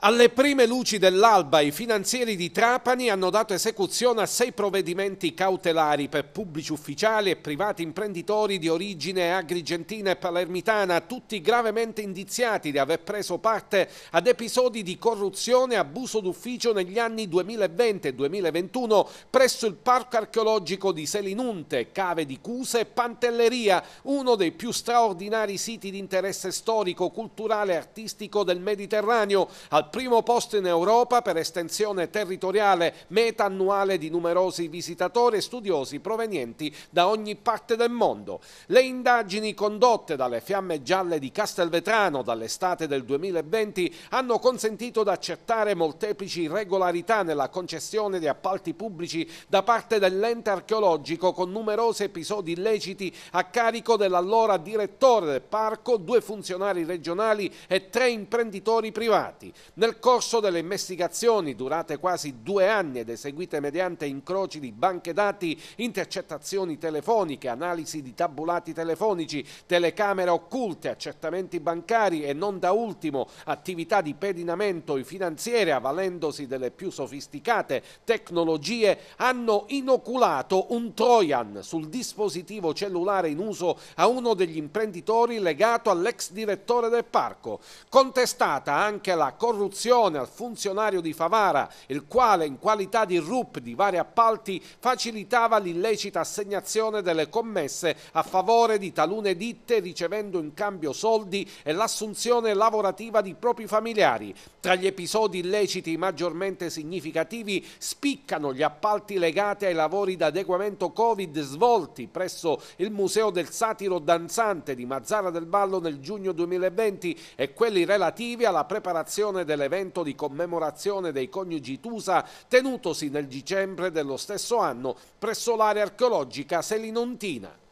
Alle prime luci dell'alba i finanzieri di Trapani hanno dato esecuzione a sei provvedimenti cautelari per pubblici ufficiali e privati imprenditori di origine agrigentina e palermitana, tutti gravemente indiziati di aver preso parte ad episodi di corruzione e abuso d'ufficio negli anni 2020 e 2021 presso il parco archeologico di Selinunte, Cave di Cuse e Pantelleria, uno dei più straordinari siti di interesse storico, culturale e artistico del Mediterraneo, al primo posto in Europa per estensione territoriale, meta annuale di numerosi visitatori e studiosi provenienti da ogni parte del mondo. Le indagini condotte dalle Fiamme Gialle di Castelvetrano dall'estate del 2020 hanno consentito di accertare molteplici irregolarità nella concessione di appalti pubblici da parte dell'ente archeologico con numerosi episodi illeciti a carico dell'allora direttore del parco, due funzionari regionali e tre imprenditori privati. Nel corso delle investigazioni, durate quasi due anni ed eseguite mediante incroci di banche dati, intercettazioni telefoniche, analisi di tabulati telefonici, telecamere occulte, accertamenti bancari e non da ultimo attività di pedinamento e finanziere avvalendosi delle più sofisticate tecnologie, hanno inoculato un Trojan sul dispositivo cellulare in uso a uno degli imprenditori legato all'ex direttore del parco. Contestata anche la corruzione istruzione al funzionario di Favara, il quale in qualità di RUP di vari appalti facilitava l'illecita assegnazione delle commesse a favore di talune ditte ricevendo in cambio soldi e l'assunzione lavorativa di propri familiari. Tra gli episodi illeciti maggiormente significativi spiccano gli appalti legati ai lavori d'adeguamento Covid svolti presso il Museo del Satiro Danzante di Mazzara del Vallo nel giugno 2020 e quelli relativi alla preparazione del dell'evento di commemorazione dei coniugi Tusa tenutosi nel dicembre dello stesso anno presso l'area archeologica Selinontina.